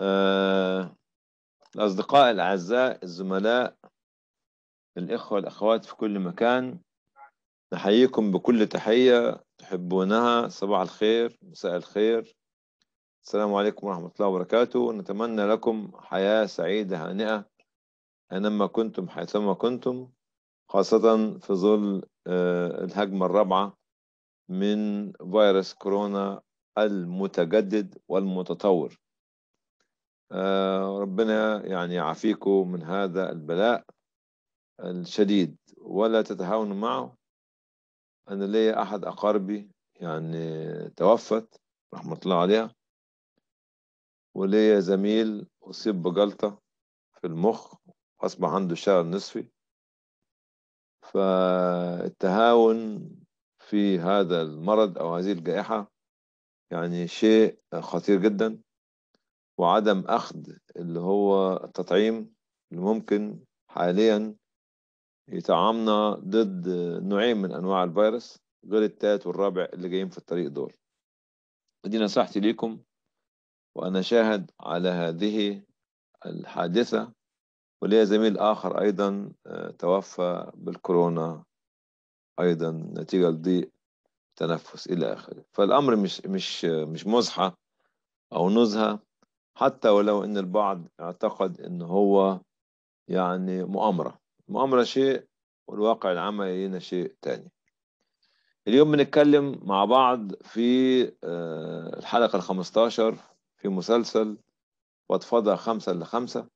آه، الأصدقاء الأعزاء الزملاء الإخوة الأخوات في كل مكان نحييكم بكل تحية تحبونها صباح الخير مساء الخير السلام عليكم ورحمة الله وبركاته نتمنى لكم حياة سعيدة هانئة أينما كنتم حيثما كنتم خاصة في ظل آه، الهجمة الرابعة من فيروس كورونا المتجدد والمتطور آه، ربنا يعني يعافيكم من هذا البلاء الشديد ولا تتهاونوا معه أنا لي أحد أقاربي يعني توفت رحمة الله عليها وليا زميل أصيب بجلطة في المخ أصبح عنده شلل نصفي فالتهاون في هذا المرض أو هذه الجائحة يعني شيء خطير جدا وعدم أخذ اللي هو التطعيم اللي ممكن حاليا يطعمنا ضد نوعين من أنواع الفيروس غير التالت والرابع اللي جايين في الطريق دول ودي نصيحتي ليكم وأنا شاهد على هذه الحادثة وليا زميل آخر أيضا آه، توفى بالكورونا أيضا نتيجة لضيق تنفس إلى آخره فالأمر مش مش مش مزحة أو نزهة حتى ولو ان البعض اعتقد ان هو يعني مؤامرة المؤامرة شيء والواقع العملي لنا شيء تاني اليوم بنتكلم مع بعض في آه، الحلقة الخمستاشر في مسلسل واتفضى خمسة لخمسة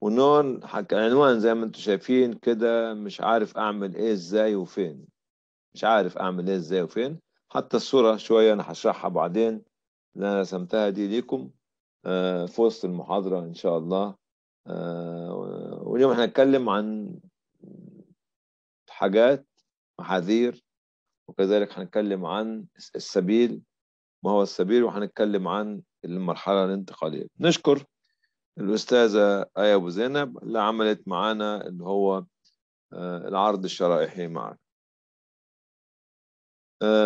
ونون حق العنوان زي ما انتم شايفين كده مش عارف اعمل ايه ازاي وفين مش عارف اعمل ايه ازاي وفين حتى الصورة شوية انا هشرحها بعدين اللي انا رسمتها دي ليكم آه، في وسط المحاضرة إن شاء الله آه، واليوم احنا هنتكلم عن حاجات محاذير وكذلك هنتكلم عن السبيل ما هو السبيل وهنتكلم عن المرحلة الانتقالية نشكر الأستاذة آية أبو زينب اللي عملت معانا اللي هو آه، العرض الشرائحي معنا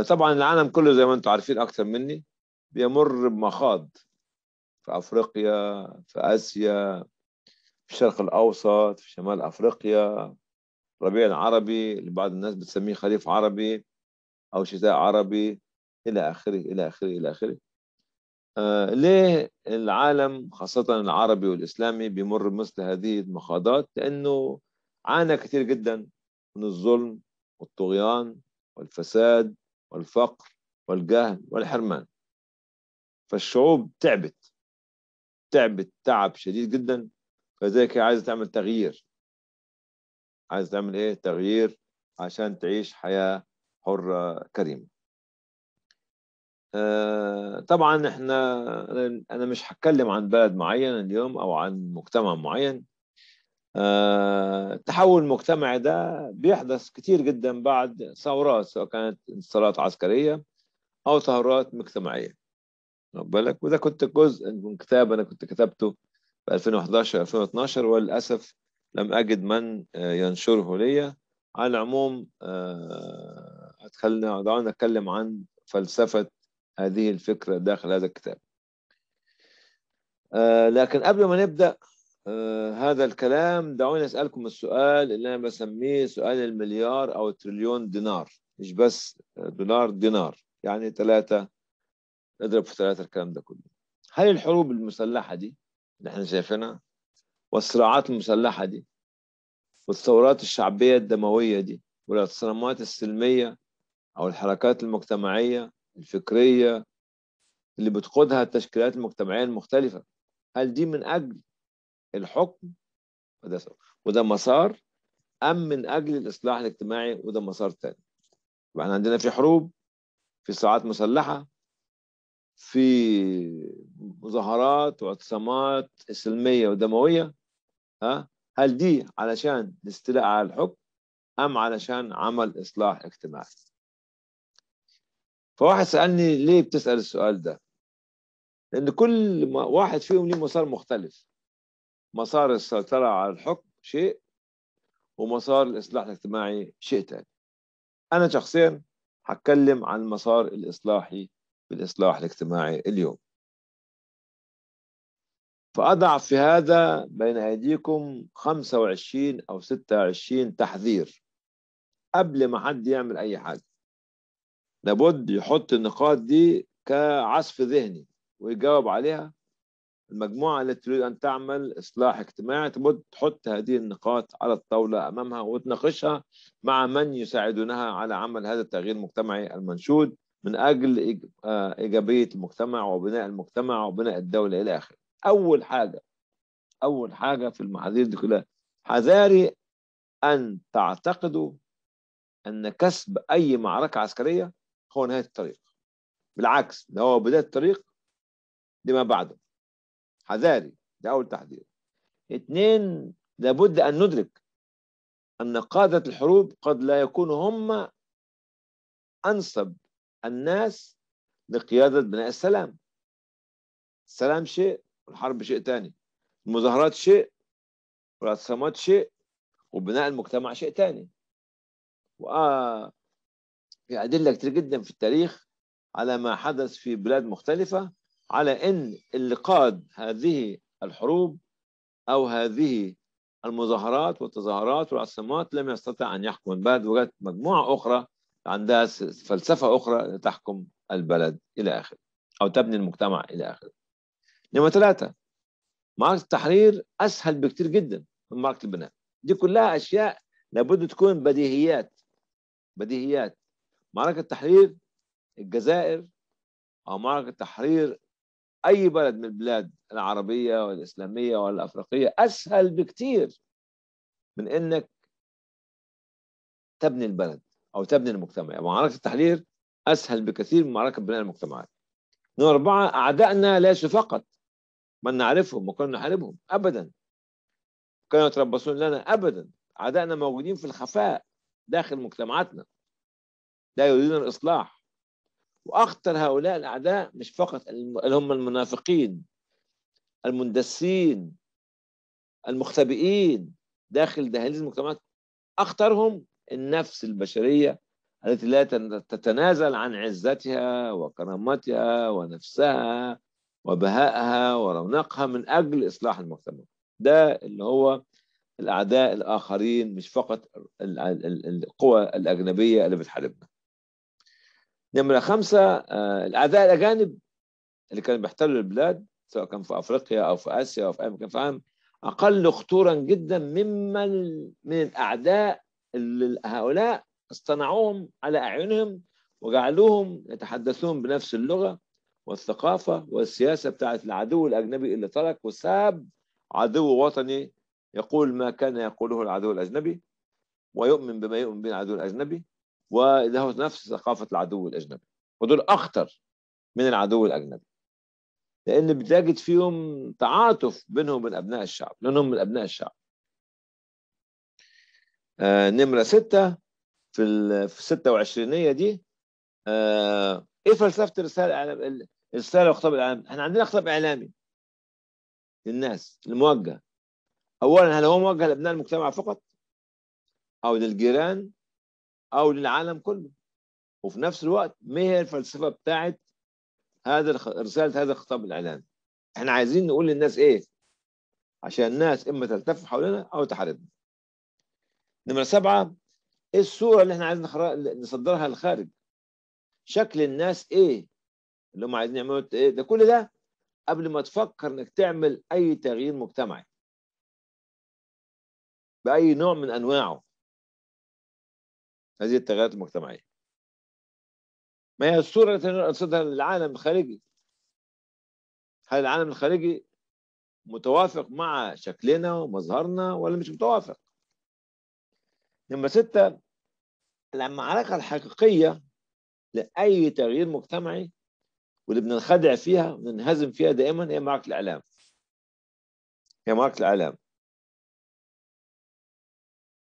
طبعا العالم كله زي ما انتم عارفين اكثر مني بيمر بمخاض في أفريقيا في آسيا في الشرق الأوسط في شمال أفريقيا ربيع العربي اللي بعض الناس بتسميه خريف عربي أو شتاء عربي إلى آخره إلى آخره إلى آخره آه ليه العالم خاصة العربي والإسلامي بيمر بمثل هذه المخاضات لأنه عانى كثير جدا من الظلم والطغيان والفساد والفقر والجهل والحرمان فالشعوب تعبت تعبت تعب شديد جدا فذلك عايز عايزه تعمل تغيير عايز تعمل ايه تغيير عشان تعيش حياه حره كريمه آه طبعا احنا انا مش هتكلم عن بلد معين اليوم او عن مجتمع معين التحول آه، المجتمعي ده بيحدث كتير جدا بعد ثورات سواء كانت انتصارات عسكريه او ثورات مجتمعيه خد بالك وده كنت جزء من كتاب انا كنت كتبته في 2011 2012 وللاسف لم اجد من آه، ينشره لي على العموم ادخلنا آه، دعونا نتكلم عن فلسفه هذه الفكره داخل هذا الكتاب آه، لكن قبل ما نبدا هذا الكلام دعوني اسالكم السؤال اللي انا بسميه سؤال المليار او تريليون دينار مش بس دولار دينار يعني ثلاثه نضرب في ثلاثة الكلام ده كله هل الحروب المسلحة دي اللي احنا شايفينها والصراعات المسلحة دي والثورات الشعبية الدموية دي والاعتصامات السلمية أو الحركات المجتمعية الفكرية اللي بتقودها التشكيلات المجتمعية المختلفة هل دي من أجل الحكم وده, وده مسار أم من أجل الإصلاح الاجتماعي وده مسار تاني يبقى احنا عندنا في حروب في صراعات مسلحة في مظاهرات واعتصامات سلميه ودمويه ها هل دي علشان الاستيلاء على الحكم ام علشان عمل اصلاح اجتماعي فواحد سالني ليه بتسال السؤال ده لان كل واحد فيهم ليه مسار مختلف مسار السيطره على الحكم شيء ومسار الاصلاح الاجتماعي شيء ثاني انا شخصيا هتكلم عن المسار الاصلاحي بالإصلاح الاجتماعي اليوم فأضع في هذا بين أيديكم 25 أو 26 تحذير قبل ما حد يعمل أي حاجة لابد يحط النقاط دي كعصف ذهني ويجاوب عليها المجموعة التي تريد أن تعمل إصلاح اجتماعي تبد تحط هذه النقاط على الطاولة أمامها وتناقشها مع من يساعدونها على عمل هذا التغيير المجتمعي المنشود من أجل آه، إيجابية المجتمع وبناء المجتمع وبناء الدولة إلى آخره أول حاجة أول حاجة في المحاذير دي كلها حذاري أن تعتقدوا أن كسب أي معركة عسكرية هو نهاية الطريق بالعكس ده هو بداية الطريق لما بعده حذاري ده أول تحذير اثنين لابد أن ندرك أن قادة الحروب قد لا يكونوا هم أنسب الناس لقيادة بناء السلام السلام شيء والحرب شيء ثاني المظاهرات شيء والاعتصامات شيء وبناء المجتمع شيء ثاني وآه في أدلة كتير جدا في التاريخ على ما حدث في بلاد مختلفة على أن اللي قاد هذه الحروب أو هذه المظاهرات والتظاهرات والعصمات لم يستطع أن يحكم البلد وجدت مجموعة أخرى عندها فلسفة أخرى تحكم البلد إلى آخره أو تبني المجتمع إلى آخره نمرة ثلاثة معركة التحرير أسهل بكتير جدا من معركة البناء دي كلها أشياء لابد تكون بديهيات بديهيات معركة تحرير الجزائر أو معركة تحرير أي بلد من البلاد العربية والإسلامية والأفريقية أسهل بكتير من إنك تبني البلد او تبني المجتمع يعني معركه التحرير اسهل بكثير من معركه بناء المجتمعات نوع أربعة أعدائنا ليسوا فقط من نعرفهم وكنا نحاربهم أبدا كانوا يتربصون لنا أبدا أعدائنا موجودين في الخفاء داخل مجتمعاتنا لا يريدون الإصلاح وأخطر هؤلاء الأعداء مش فقط اللي هم المنافقين المندسين المختبئين داخل دهاليز المجتمعات أخطرهم النفس البشرية التي لا تتنازل عن عزتها وكرامتها ونفسها وبهائها ورونقها من أجل إصلاح المجتمع ده اللي هو الأعداء الآخرين مش فقط القوى الأجنبية اللي بتحاربنا نمرة خمسة آه، الأعداء الأجانب اللي كانوا بيحتلوا البلاد سواء كان في أفريقيا أو في آسيا أو في أي مكان في العالم أقل خطورا جدا ممن من الأعداء هؤلاء اصطنعوهم على أعينهم وجعلوهم يتحدثون بنفس اللغة والثقافة والسياسة بتاعت العدو الأجنبي اللي ترك وساب عدو وطني يقول ما كان يقوله العدو الأجنبي ويؤمن بما يؤمن به العدو الأجنبي وله نفس ثقافة العدو الأجنبي ودول أخطر من العدو الأجنبي لأن بتجد فيهم تعاطف بينهم وبين أبناء الشعب لأنهم من أبناء الشعب آه، نمرة ستة في في الستة وعشرينية دي آه، ايه فلسفة الرسالة الرسالة والخطاب الاعلامي؟ احنا عندنا خطاب إعلامي للناس الموجه أولا هل هو موجه لأبناء المجتمع فقط أو للجيران أو للعالم كله وفي نفس الوقت ما هي الفلسفة بتاعت هذا رسالة هذا الخطاب الإعلامي احنا عايزين نقول للناس ايه عشان الناس اما تلتف حولنا او تحاربنا نمرة سبعة ايه الصورة اللي احنا عايزين نصدرها للخارج شكل الناس ايه اللي هم عايزين يعملوا ايه ده كل ده قبل ما تفكر انك تعمل اي تغيير مجتمعي باي نوع من انواعه هذه التغيرات المجتمعيه ما هي الصوره التي نصدرها للعالم الخارجي هل العالم الخارجي متوافق مع شكلنا ومظهرنا ولا مش متوافق نمرة ستة المعركة الحقيقية لأي تغيير مجتمعي واللي بننخدع فيها وننهزم فيها دائما هي معركة الإعلام هي معركة الإعلام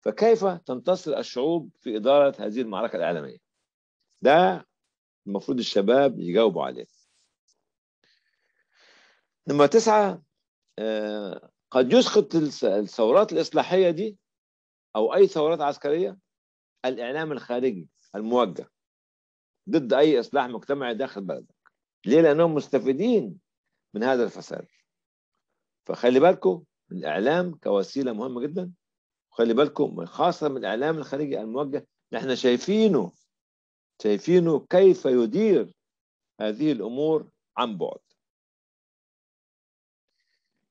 فكيف تنتصر الشعوب في إدارة هذه المعركة الإعلامية ده المفروض الشباب يجاوبوا عليه نمرة تسعة آه، قد يسقط الثورات الإصلاحية دي أو أي ثورات عسكرية الإعلام الخارجي الموجه ضد أي إصلاح مجتمعي داخل بلدك ليه؟ لأنهم مستفيدين من هذا الفساد فخلي بالكم من الإعلام كوسيلة مهمة جدا وخلي بالكم خاصة من الإعلام الخارجي الموجه نحن شايفينه شايفينه كيف يدير هذه الأمور عن بعد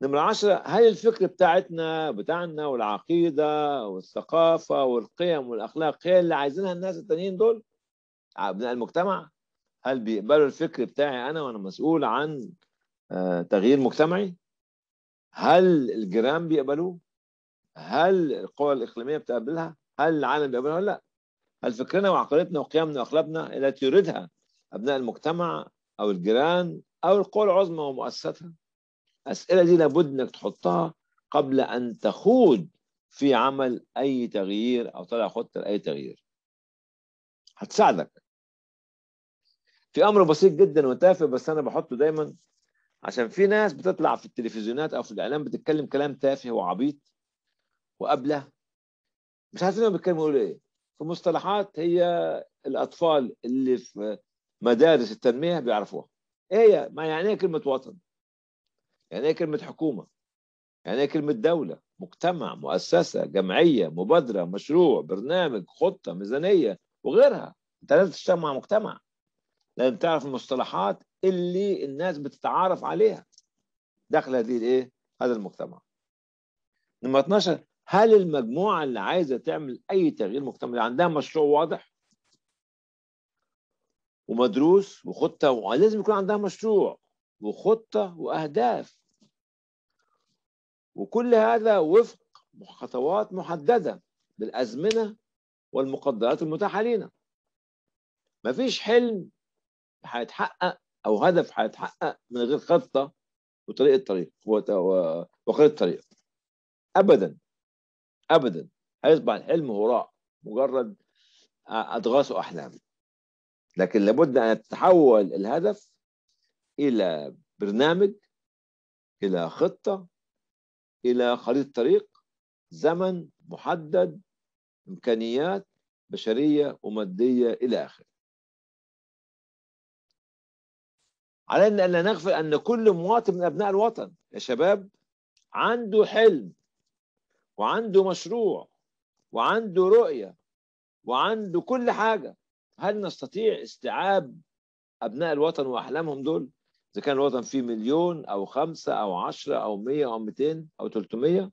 نمرة عشرة هل الفكر بتاعتنا بتاعنا والعقيدة والثقافة والقيم والأخلاق هي اللي عايزينها الناس التانيين دول أبناء المجتمع هل بيقبلوا الفكر بتاعي أنا وأنا مسؤول عن آه، تغيير مجتمعي هل الجيران بيقبلوه هل القوى الإقليمية بتقبلها هل العالم بيقبلها ولا لا هل فكرنا وعقيدتنا وقيمنا وأخلاقنا التي يريدها أبناء المجتمع أو الجيران أو القوى العظمى ومؤسساتها الأسئلة دي لابد إنك تحطها قبل أن تخوض في عمل أي تغيير أو طلع خطة لأي تغيير هتساعدك في أمر بسيط جدا وتافه بس أنا بحطه دايما عشان في ناس بتطلع في التلفزيونات أو في الإعلام بتتكلم كلام تافه وعبيط وأبله مش عارفين هم بيتكلموا يقولوا إيه في مصطلحات هي الأطفال اللي في مدارس التنمية بيعرفوها ايه ما يعني ايه كلمه وطن يعني ايه كلمه حكومه يعني ايه كلمه دوله مجتمع مؤسسه جمعيه مبادره مشروع برنامج خطه ميزانيه وغيرها انت لازم تشتغل مع مجتمع لازم تعرف المصطلحات اللي الناس بتتعارف عليها داخل هذه الايه هذا المجتمع نمرة 12 هل المجموعة اللي عايزة تعمل أي تغيير مجتمعي عندها مشروع واضح ومدروس وخطة ولازم يكون عندها مشروع وخطة وأهداف وكل هذا وفق خطوات محددة بالأزمنة والمقدرات المتاحة لنا مفيش حلم هيتحقق أو هدف هيتحقق من غير خطة وطريقة طريق وخريطة طريق أبدا أبدا هيصبح الحلم هراء مجرد أضغاث وأحلام لكن لابد أن يتحول الهدف إلى برنامج إلى خطة الى خريطه طريق زمن محدد امكانيات بشريه وماديه الى اخره علينا ان لا نغفل ان كل مواطن من ابناء الوطن يا شباب عنده حلم وعنده مشروع وعنده رؤيه وعنده كل حاجه هل نستطيع استيعاب ابناء الوطن واحلامهم دول إذا كان الوطن فيه مليون أو خمسة أو عشرة أو مية أو 200 أو 300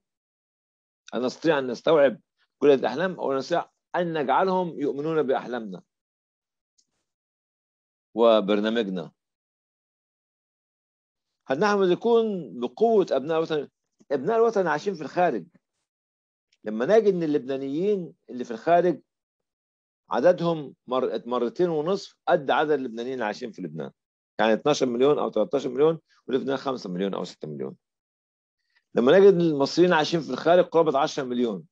أنا أستطيع أن نستوعب كل هذه الأحلام أو نستطيع أن نجعلهم يؤمنون بأحلامنا وبرنامجنا هل نحن نكون بقوة أبناء الوطن أبناء الوطن عايشين في الخارج لما نجد ان اللبنانيين اللي في الخارج عددهم مر... مرتين ونصف قد عدد اللبنانيين اللي عايشين في لبنان يعني 12 مليون او 13 مليون ولبنان 5 مليون او 6 مليون لما نجد المصريين عايشين في الخارج قرابه 10 مليون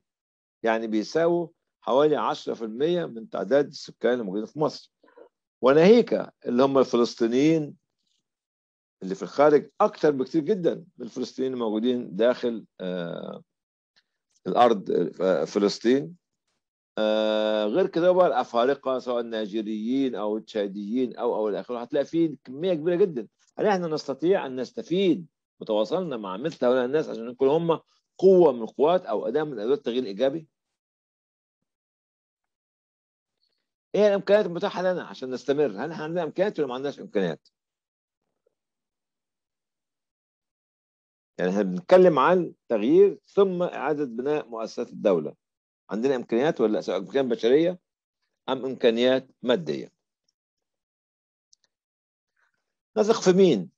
يعني بيساووا حوالي 10% من تعداد السكان الموجودين في مصر وناهيك اللي هم الفلسطينيين اللي في الخارج اكتر بكتير جدا من الفلسطينيين الموجودين داخل آه الارض آه، فلسطين آه، غير كده بقى الافارقه سواء النيجيريين او التشاديين او او الى اخره هتلاقي في كميه كبيره جدا هل احنا نستطيع ان نستفيد وتواصلنا مع مثل هؤلاء الناس عشان نكون هم قوه من القوات او اداه من ادوات التغيير الايجابي ايه الامكانيات المتاحه لنا عشان نستمر هل احنا عندنا امكانيات ولا ما عندناش امكانيات يعني احنا بنتكلم عن تغيير ثم اعاده بناء مؤسسات الدوله عندنا امكانيات ولا سواء امكانيات بشريه ام امكانيات ماديه نثق في مين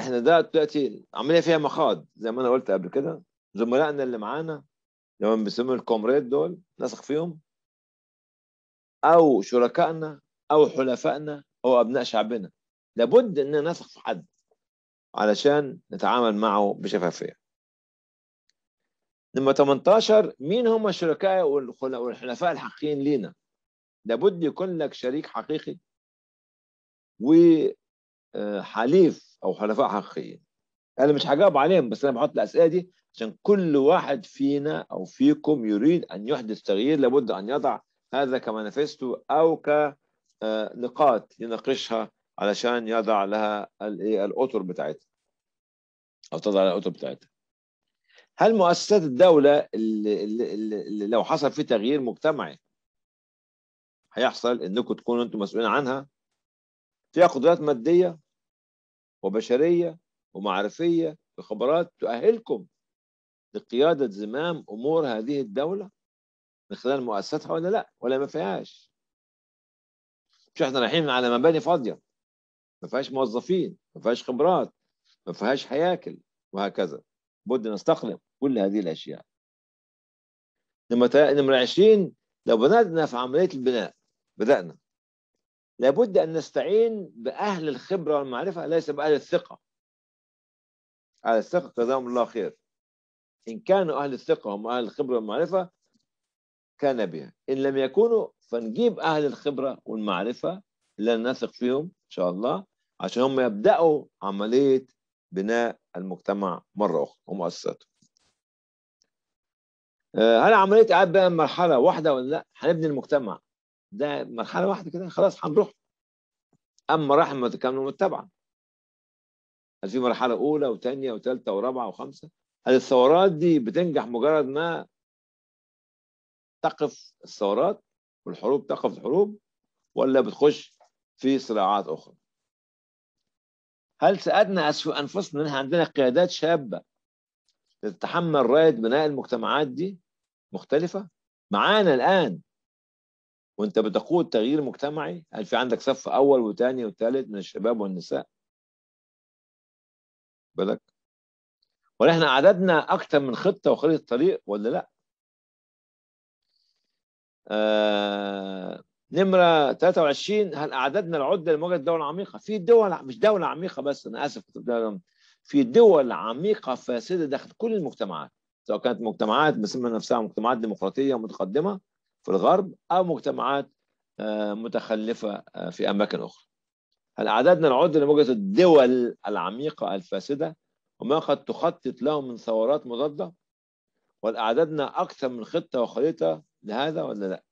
احنا ده دلوقتي عمليه فيها مخاض زي ما انا قلت قبل كده زملائنا اللي معانا لما بنسميهم الكومريد دول نثق فيهم او شركائنا او حلفائنا او ابناء شعبنا لابد ان نثق في حد علشان نتعامل معه بشفافيه لما 18 مين هم الشركاء والحلفاء الحقيقيين لينا لابد يكون لك شريك حقيقي وحليف آه، او حلفاء حقيقيين انا مش هجاوب عليهم بس انا بحط الاسئله دي عشان كل واحد فينا او فيكم يريد ان يحدث تغيير لابد ان يضع هذا كمانيفستو او كنقاط آه، يناقشها علشان يضع لها الايه الاطر بتاعتها او تضع لها الاطر بتاعتها هل مؤسسات الدولة اللي, اللي, اللي لو حصل في تغيير مجتمعي هيحصل انكم تكونوا انتم مسؤولين عنها فيها قدرات مادية وبشرية ومعرفية وخبرات تؤهلكم لقيادة زمام أمور هذه الدولة من خلال مؤسساتها ولا لا ولا ما فيهاش مش احنا رايحين على مباني فاضية ما فيهاش موظفين ما فيهاش خبرات ما فيهاش هياكل وهكذا بد نستقلم كل هذه الأشياء نمرة نمرة 20 لو بدأنا في عملية البناء بدأنا لابد أن نستعين بأهل الخبرة والمعرفة ليس بأهل الثقة أهل الثقة جزاهم الله خير إن كانوا أهل الثقة هم أهل الخبرة والمعرفة كان بها إن لم يكونوا فنجيب أهل الخبرة والمعرفة اللي نثق فيهم إن شاء الله عشان هم يبدأوا عملية بناء المجتمع مرة أخرى ومؤسساته آه، هل عمليه اعاده بقى مرحله واحده ولا لا؟ هنبني المجتمع ده مرحله واحده كده خلاص هنروح اما مراحل متكامله ومتبعه هل في مرحله اولى وثانيه وثالثه ورابعه وخمسه؟ هل الثورات دي بتنجح مجرد ما تقف الثورات والحروب تقف الحروب ولا بتخش في صراعات اخرى؟ هل سألنا أنفسنا إن إحنا عندنا قيادات شابة تتحمل راية بناء المجتمعات دي مختلفة معانا الآن وانت بتقود تغيير مجتمعي هل في عندك صف أول وثاني وثالث من الشباب والنساء بالك ولا احنا عددنا أكثر من خطة وخريطة طريق ولا لا آه نمرة 23 هل أعددنا العدة لمواجهة الدول العميقة؟ في دول مش دولة عميقة بس أنا آسف في دول عميقة فاسدة داخل كل المجتمعات سواء كانت مجتمعات بسمى نفسها مجتمعات ديمقراطيه متقدمه في الغرب او مجتمعات آه، متخلفه آه، في اماكن اخرى. هل اعددنا العد لموجة الدول العميقه الفاسده وما قد تخطط له من ثورات مضاده؟ والاعدادنا اكثر من خطه وخريطه لهذا ولا لا؟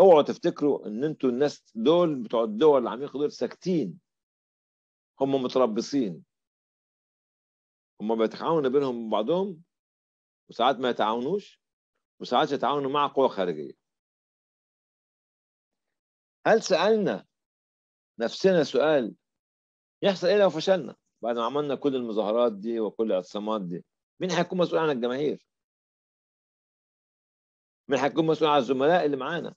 اوعوا تفتكروا ان انتوا الناس دول بتوع الدول العميقه دول ساكتين هم متربصين هم بيتعاونوا بينهم بعضهم وساعات ما يتعاونوش وساعات يتعاونوا مع قوى خارجيه هل سالنا نفسنا سؤال يحصل ايه لو فشلنا بعد ما عملنا كل المظاهرات دي وكل الاعتصامات دي مين هيكون مسؤول عن الجماهير مين هيكون مسؤول عن الزملاء اللي معانا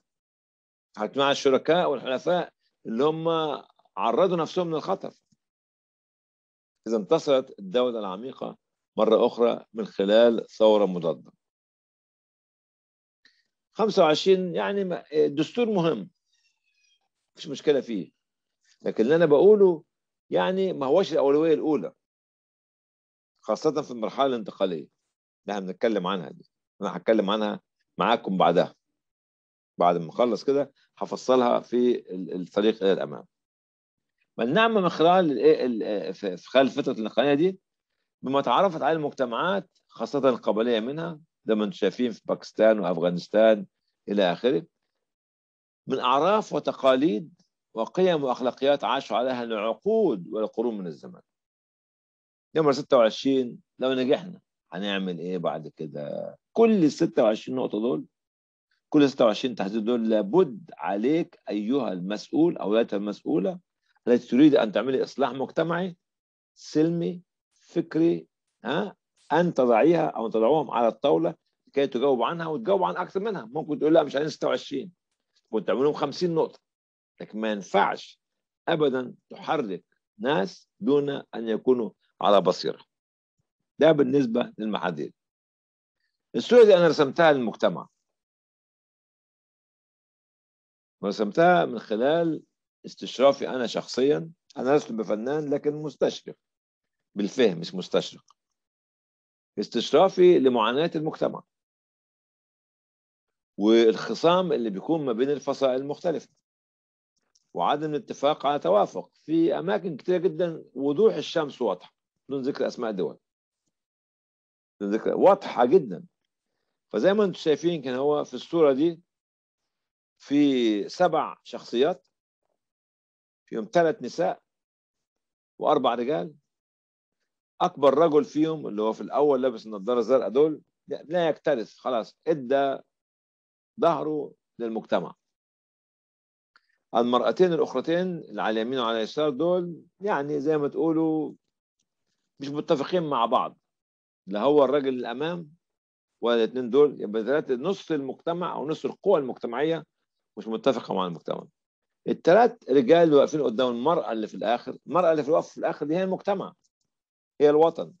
مع عن الشركاء والحلفاء اللي هم عرضوا نفسهم للخطر إذا انتصرت الدولة العميقة مرة أخرى من خلال ثورة مضادة 25 يعني دستور مهم مش مشكلة فيه لكن اللي أنا بقوله يعني ما هوش الأولوية الأولى خاصة في المرحلة الانتقالية اللي احنا بنتكلم عنها دي أنا هتكلم عنها معاكم بعدها بعد ما أخلص كده هفصلها في الطريق إلى الأمام منعنا من خلال إيه، إيه، في خلال فتره الانقلابيه دي بما تعرفت عليه المجتمعات خاصه القبليه منها ما انتم شايفين في باكستان وافغانستان الى اخره من اعراف وتقاليد وقيم واخلاقيات عاشوا عليها لعقود ولقرون من الزمن نمرة 26 لو نجحنا هنعمل ايه بعد كده كل ال 26 نقطة دول كل 26 تحديد دول لابد عليك ايها المسؤول او ايتها المسؤولة التي تريد أن تعملي إصلاح مجتمعي سلمي فكري ها أن تضعيها أو تضعوهم على الطاولة كي تجاوب عنها وتجاوب عن أكثر منها ممكن تقول لا مش عايزين 26 ممكن تعملهم 50 نقطة لكن ما ينفعش أبدا تحرك ناس دون أن يكونوا على بصيرة ده بالنسبة للمحاذير الصورة دي أنا رسمتها للمجتمع رسمتها من خلال استشرافي أنا شخصيا أنا لست بفنان لكن مستشرف بالفهم مش مستشرق استشرافي لمعاناة المجتمع والخصام اللي بيكون ما بين الفصائل المختلفة وعدم الاتفاق على توافق في أماكن كثيره جدا وضوح الشمس واضحة بدون ذكر أسماء دول بدون ذكر واضحة جدا فزي ما انتم شايفين كان هو في الصورة دي في سبع شخصيات فيهم ثلاث نساء واربع رجال اكبر رجل فيهم اللي هو في الاول لابس النضاره الزرقاء دول لا يكترث خلاص ادى ظهره للمجتمع المرأتين الأخرتين على اليمين وعلى اليسار دول يعني زي ما تقولوا مش متفقين مع بعض لا هو الراجل الأمام ولا الاثنين دول يبقى نص المجتمع أو نص القوى المجتمعية مش متفقة مع المجتمع الثلاث رجال اللي واقفين قدام المرأة اللي في الآخر المرأة اللي في الوقف في الآخر دي هي المجتمع هي الوطن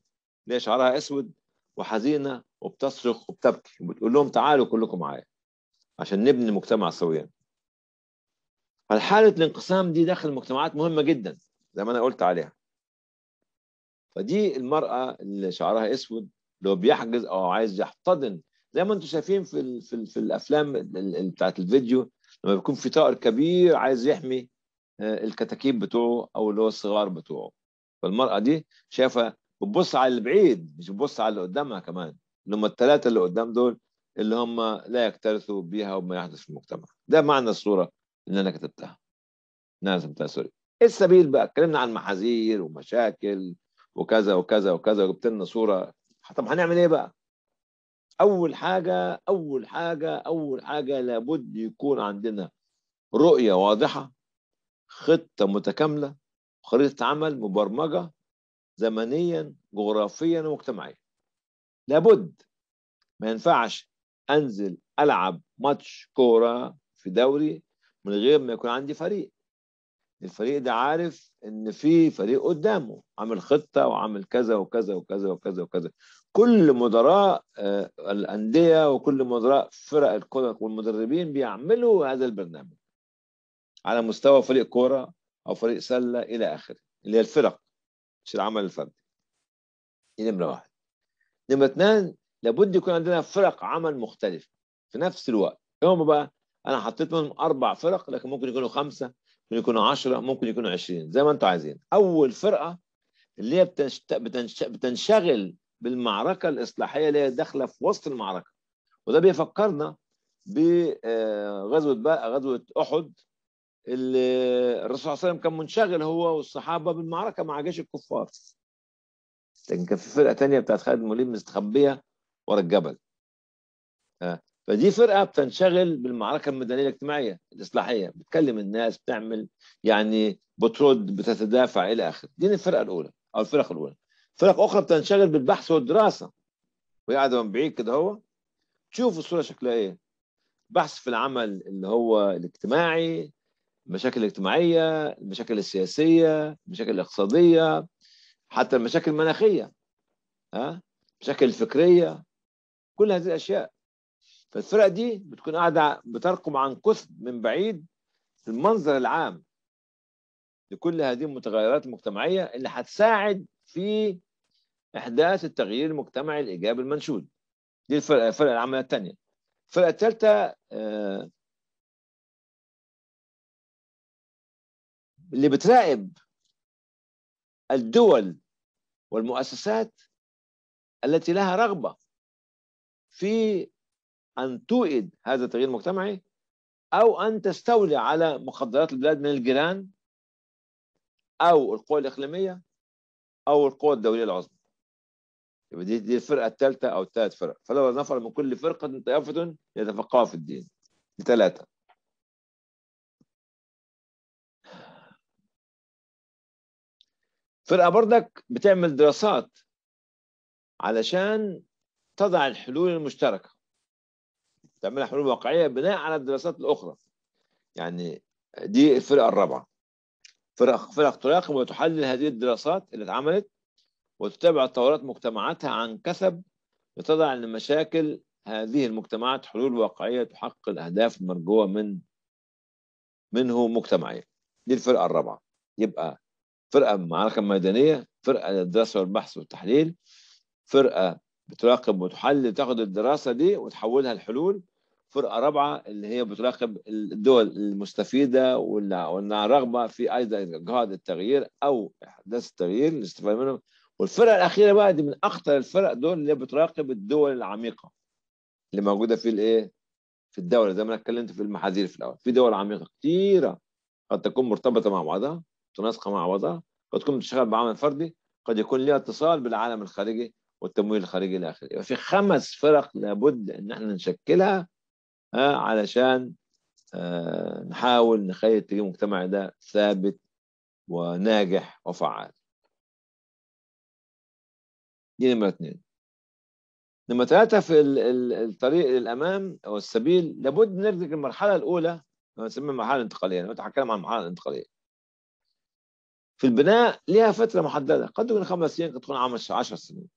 اللي شعرها أسود وحزينة وبتصرخ وبتبكي وبتقول لهم تعالوا كلكم معايا عشان نبني مجتمع سويا فالحالة الانقسام دي داخل المجتمعات مهمة جدا زي ما أنا قلت عليها فدي المرأة اللي شعرها أسود لو بيحجز أو عايز يحتضن زي ما انتم شايفين في الـ في, الـ في الافلام بتاعت الفيديو لما بيكون في طائر كبير عايز يحمي آه، الكتاكيب بتوعه او اللي هو الصغار بتوعه فالمراه دي شايفه بتبص على البعيد مش بتبص على اللي قدامها كمان اللي هم الثلاثه اللي قدام دول اللي هم لا يكترثوا بها وما يحدث في المجتمع ده معنى الصوره اللي انا كتبتها لازم انا كتبتها سوري إيه السبيل بقى اتكلمنا عن محاذير ومشاكل وكذا وكذا وكذا وجبت لنا صوره طب هنعمل ايه بقى اول حاجه اول حاجه اول حاجه لابد يكون عندنا رؤيه واضحه خطه متكامله خريطه عمل مبرمجه زمنيا جغرافيا ومجتمعيا لابد ما ينفعش انزل العب ماتش كوره في دوري من غير ما يكون عندي فريق الفريق ده عارف ان في فريق قدامه عامل خطه وعامل كذا وكذا وكذا وكذا وكذا كل مدراء آه، الانديه وكل مدراء فرق الكره والمدربين بيعملوا هذا البرنامج على مستوى فريق كوره او فريق سله الى اخره اللي هي الفرق مش العمل الفردي دي نمره واحد نمره اثنين لابد يكون عندنا فرق عمل مختلفه في نفس الوقت هم بقى انا حطيت منهم اربع فرق لكن ممكن يكونوا خمسه ممكن يكونوا 10 ممكن يكونوا 20 زي ما انتم عايزين اول فرقه اللي هي بتنشغل بالمعركه الاصلاحيه اللي هي داخله في وسط المعركه وده بيفكرنا بغزوه آه، بقى غزوه احد اللي الرسول صلى الله عليه وسلم كان منشغل هو والصحابه بالمعركه مع جيش الكفار لكن كان في فرقه ثانيه بتاعت خالد مولين مستخبيه ورا الجبل آه، فدي فرقه بتنشغل بالمعركه المدنيه الاجتماعيه الاصلاحيه بتكلم الناس بتعمل يعني بترد بتتدافع الى اخره دي الفرقه الاولى او الفرق الاولى فرق اخرى بتنشغل بالبحث والدراسه وهي قاعده من بعيد كده هو تشوف الصوره شكلها ايه بحث في العمل اللي هو الاجتماعي المشاكل الاجتماعيه المشاكل السياسيه المشاكل الاقتصاديه حتى المشاكل المناخيه ها المشاكل الفكريه كل هذه الاشياء فالفرق دي بتكون قاعده بترقم عن كثب من بعيد في المنظر العام لكل هذه المتغيرات المجتمعيه اللي هتساعد في احداث التغيير المجتمعي الايجابي المنشود دي الفرقه الفرقه العامه الثانيه الفرقه الثالثه آه، اللي بتراقب الدول والمؤسسات التي لها رغبه في ان توئد هذا التغيير المجتمعي او ان تستولي على مخدرات البلاد من الجيران او القوى الاقليميه او القوى الدوليه العظمى يبقى دي دي الفرقه الثالثه او الثالث فرق فلو نفر من كل فرقه طائفه يتفقها في الدين دي ثلاثه فرقه بردك بتعمل دراسات علشان تضع الحلول المشتركه تعملها حلول واقعيه بناء على الدراسات الاخرى يعني دي الفرقه الرابعه فرق فرق تراقب وتحلل هذه الدراسات اللي اتعملت وتتابع تطورات مجتمعاتها عن كثب لتضع لمشاكل هذه المجتمعات حلول واقعية تحقق الأهداف المرجوة من منه مجتمعيا دي الفرقة الرابعة يبقى فرقة معركة ميدانية فرقة للدراسة والبحث والتحليل فرقة بتراقب وتحلل تاخد الدراسة دي وتحولها لحلول فرقه رابعه اللي هي بتراقب الدول المستفيده واللي رغبه في ايضا اجهاض التغيير او احداث التغيير الاستفاده منهم والفرقه الاخيره بقى دي من اخطر الفرق دول اللي بتراقب الدول العميقه اللي موجوده في الايه؟ في الدوله زي ما انا اتكلمت في المحاذير في الاول في دول عميقه كثيره قد تكون مرتبطه مع بعضها متناسقه مع بعضها قد تكون بتشتغل بعمل فردي قد يكون لها اتصال بالعالم الخارجي والتمويل الخارجي الى اخره يبقى في خمس فرق لابد ان احنا نشكلها علشان آه، نحاول نخلي التغيير المجتمعي ده ثابت وناجح وفعال دي نمرة اثنين نمرة ثلاثة في الطريق للأمام أو السبيل لابد نرجع المرحلة الأولى نسميها المرحلة الانتقالية أنا هتكلم عن المرحلة الانتقالية في البناء ليها فترة محددة قد تكون خمس سنين قد تكون عام سنين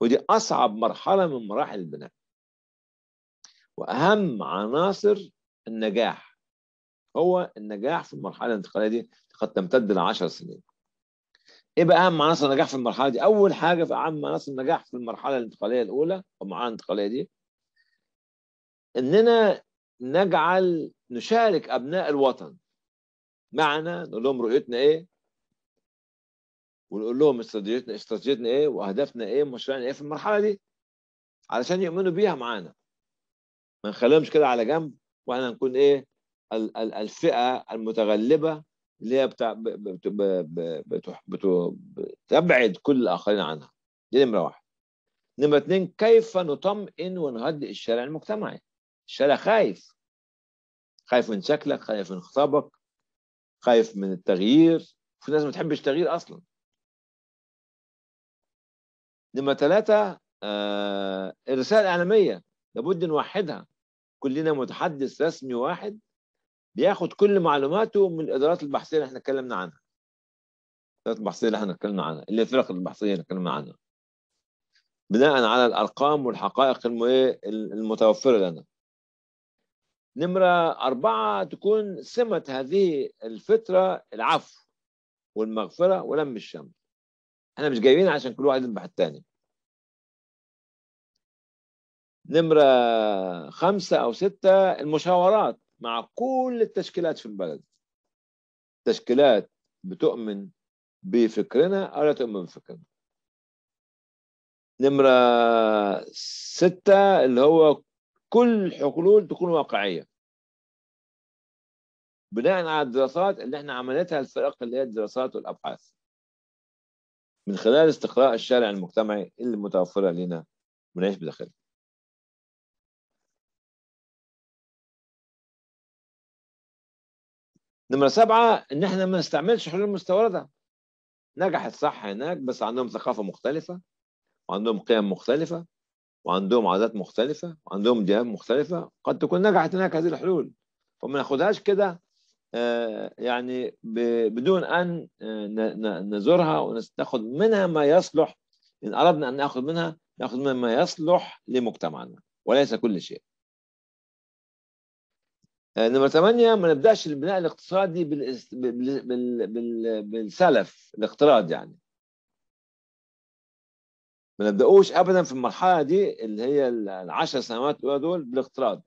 ودي أصعب مرحلة من مراحل البناء واهم عناصر النجاح هو النجاح في المرحله الانتقاليه دي قد تمتد ل 10 سنين ايه بقى اهم عناصر النجاح في المرحله دي اول حاجه في اهم عناصر النجاح في المرحله الانتقاليه الاولى او المرحله الانتقاليه دي اننا نجعل نشارك ابناء الوطن معنا نقول لهم رؤيتنا ايه ونقول لهم استراتيجيتنا استراتيجيتنا ايه واهدافنا ايه ومشروعنا ايه في المرحله دي علشان يؤمنوا بيها معانا ما نخليهمش كده على جنب واحنا نكون ايه الفئه المتغلبه اللي هي بتاع بتبعد كل الاخرين عنها دي نمره واحد نمره اثنين كيف نطمئن ونهدئ الشارع المجتمعي الشارع خايف خايف من شكلك خايف من خطابك خايف من التغيير في ناس ما بتحبش التغيير اصلا نمره ثلاثه آه الرساله الاعلاميه لابد نوحدها كلنا متحدث رسمي واحد بياخد كل معلوماته من الادارات البحثيه اللي احنا اتكلمنا عنها الادارات البحثيه اللي احنا اتكلمنا عنها اللي الفرق البحثيه اللي اتكلمنا عنها بناء على الارقام والحقائق المتوفره لنا نمرة أربعة تكون سمة هذه الفترة العفو والمغفرة ولم الشمل احنا مش جايين عشان كل واحد يذبح الثاني نمرة خمسة أو ستة المشاورات مع كل التشكيلات في البلد تشكيلات بتؤمن بفكرنا أو لا تؤمن بفكرنا نمرة ستة اللي هو كل الحلول تكون واقعية بناء على الدراسات اللي احنا عملتها الفرق اللي هي الدراسات والأبحاث من خلال استقراء الشارع المجتمعي اللي متوفرة لنا ونعيش بداخله نمرة سبعة إن إحنا ما نستعملش حلول مستوردة نجحت صح هناك بس عندهم ثقافة مختلفة وعندهم قيم مختلفة وعندهم عادات مختلفة وعندهم ديانات مختلفة قد تكون نجحت هناك هذه الحلول فما ناخدهاش كده آه، يعني بدون أن آه، نزورها وناخد منها ما يصلح إن أردنا أن نأخذ منها نأخذ منها ما يصلح لمجتمعنا وليس كل شيء آه، نمرة ثمانية ما نبدأش البناء الاقتصادي بالسلف الاقتراض يعني ما نبدأوش أبدا في المرحلة دي اللي هي العشر سنوات دول بالاقتراض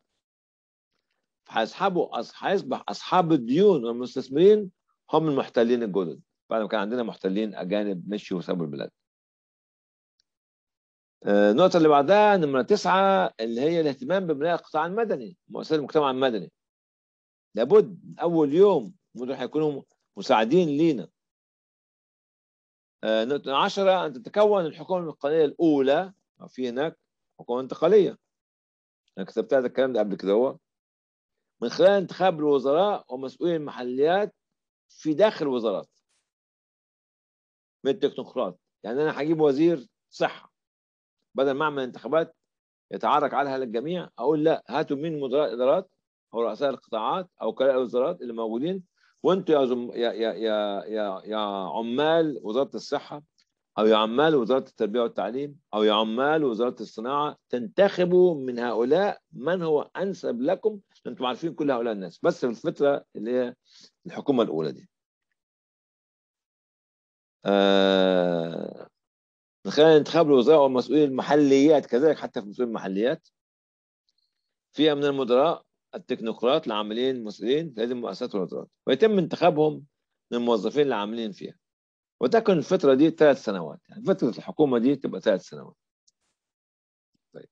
هيسحبوا هيصبح أصحاب الديون والمستثمرين هم المحتلين الجدد بعد ما كان عندنا محتلين أجانب مشوا وسابوا البلاد آه، النقطة اللي بعدها نمرة تسعة اللي هي الاهتمام ببناء القطاع المدني مؤسسات المجتمع المدني لابد اول يوم دول هيكونوا مساعدين لينا آه، نقطة عشرة أن تتكون الحكومة الانتقالية الأولى في هناك حكومة انتقالية أنا كتبت هذا الكلام ده قبل كده هو من خلال انتخاب الوزراء ومسؤولي المحليات في داخل الوزارات من التكنوقراط يعني أنا هجيب وزير صحة بدل ما أعمل انتخابات يتعارك عليها للجميع أقول لا هاتوا مين مدراء إدارات او رؤساء القطاعات او كلاء الوزارات اللي موجودين وانتوا يا, زم... يا يا يا يا يا عمال وزاره الصحه او يا عمال وزاره التربيه والتعليم او يا عمال وزاره الصناعه تنتخبوا من هؤلاء من هو انسب لكم انتم عارفين كل هؤلاء الناس بس في الفتره اللي هي الحكومه الاولى دي. آه... خلينا انتخاب الوزراء والمسؤولين المحليات كذلك حتى في مسؤولين المحليات فيها من المدراء التكنوقراط العاملين في هذه المؤسسات والوزارات ويتم انتخابهم من الموظفين اللي عاملين فيها وتكن الفترة دي ثلاث سنوات يعني فترة الحكومة دي تبقى ثلاث سنوات طيب.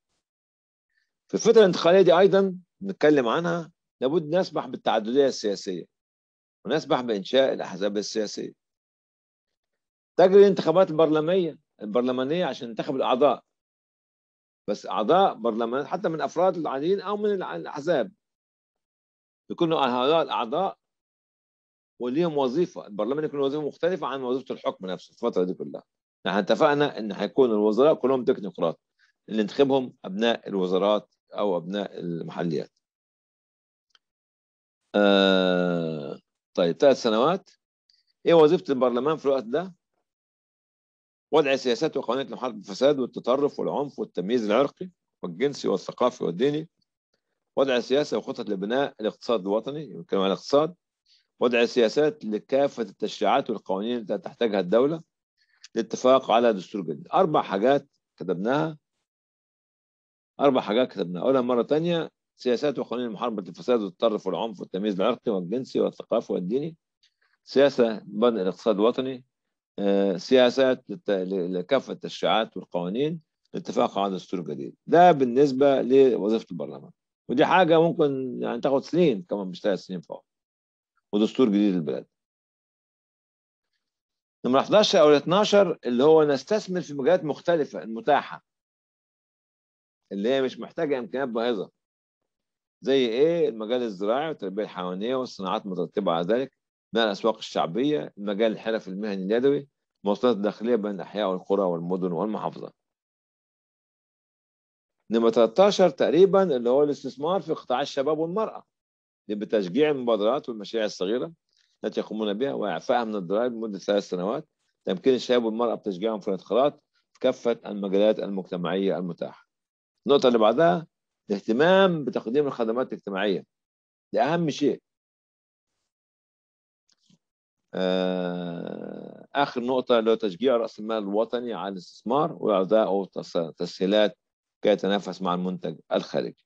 في الفترة الانتقالية دي أيضا نتكلم عنها لابد نسمح بالتعددية السياسية ونسمح بإنشاء الأحزاب السياسية تجري الانتخابات البرلمانية البرلمانية عشان ننتخب الأعضاء بس أعضاء برلمان حتى من أفراد العاديين أو من الأحزاب يكونوا هؤلاء الاعضاء وليهم وظيفه، البرلمان يكون وظيفه مختلفه عن وظيفه الحكم نفسه في الفتره دي كلها. نحن اتفقنا ان هيكون الوزراء كلهم تكنوقراط اللي ينتخبهم ابناء الوزارات او ابناء المحليات. آه طيب ثلاث سنوات ايه وظيفه البرلمان في الوقت ده؟ وضع سياسات وقوانين لمحاربه الفساد والتطرف والعنف والتمييز العرقي والجنسي والثقافي والديني وضع سياسة وخطط لبناء الاقتصاد الوطني يمكن عن الاقتصاد وضع سياسات لكافة التشريعات والقوانين التي تحتاجها الدولة الاتفاق على دستور جديد أربع حاجات كتبناها أربع حاجات كتبناها أولا مرة ثانيه سياسات وقوانين محاربة الفساد والتطرف والعنف والتمييز العرقي والجنسي والثقافي والديني سياسة بناء الاقتصاد الوطني آه، سياسات لكافة التشريعات والقوانين الاتفاق على دستور جديد ده بالنسبة لوظيفة البرلمان ودي حاجه ممكن يعني تاخد سنين كمان مش ثلاث سنين فقط ودستور جديد للبلد نمرة 11 او 12 اللي هو نستثمر في مجالات مختلفه المتاحه اللي هي مش محتاجه امكانيات باهظه زي ايه المجال الزراعي والتربيه الحيوانيه والصناعات المترتبه على ذلك بناء الاسواق الشعبيه مجال الحرف المهني اليدوي المواصلات الداخليه بين الاحياء والقرى والمدن والمحافظات نمرة 13 تقريبا اللي هو الاستثمار في قطاع الشباب والمرأة بتشجيع المبادرات والمشاريع الصغيرة التي يقومون بها وإعفائها من الضرائب لمدة ثلاث سنوات تمكين الشباب والمرأة بتشجيعهم في الانخراط في كافة المجالات المجتمعية المتاحة النقطة اللي بعدها الاهتمام بتقديم الخدمات الاجتماعية ده أهم شيء آه، آخر نقطة اللي هو تشجيع رأس المال الوطني على الاستثمار وإعطائه تسهيلات كي يتنافس مع المنتج الخارجي